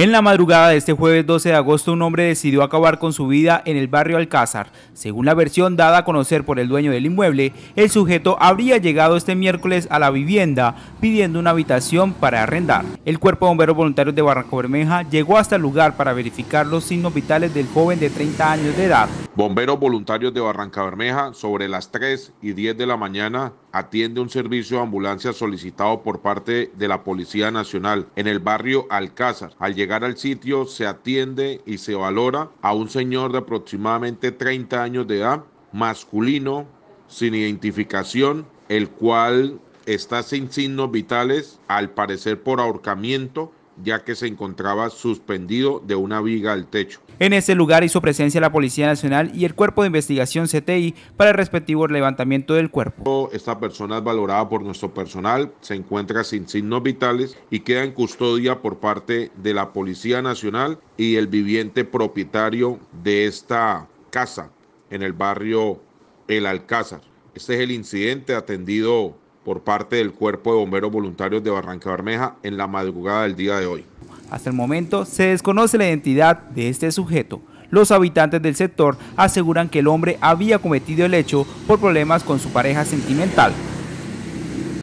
En la madrugada de este jueves 12 de agosto un hombre decidió acabar con su vida en el barrio Alcázar. Según la versión dada a conocer por el dueño del inmueble, el sujeto habría llegado este miércoles a la vivienda pidiendo una habitación para arrendar. El cuerpo de bomberos voluntarios de Barranco Bermeja llegó hasta el lugar para verificar los signos vitales del joven de 30 años de edad, Bomberos Voluntarios de Barranca Bermeja, sobre las 3 y 10 de la mañana, atiende un servicio de ambulancia solicitado por parte de la Policía Nacional en el barrio Alcázar. Al llegar al sitio, se atiende y se valora a un señor de aproximadamente 30 años de edad, masculino, sin identificación, el cual está sin signos vitales, al parecer por ahorcamiento, ya que se encontraba suspendido de una viga al techo. En ese lugar hizo presencia la Policía Nacional y el Cuerpo de Investigación CTI para el respectivo levantamiento del cuerpo. Esta persona es valorada por nuestro personal, se encuentra sin signos vitales y queda en custodia por parte de la Policía Nacional y el viviente propietario de esta casa en el barrio El Alcázar. Este es el incidente atendido por parte del Cuerpo de Bomberos Voluntarios de Barranca Bermeja en la madrugada del día de hoy. Hasta el momento se desconoce la identidad de este sujeto. Los habitantes del sector aseguran que el hombre había cometido el hecho por problemas con su pareja sentimental,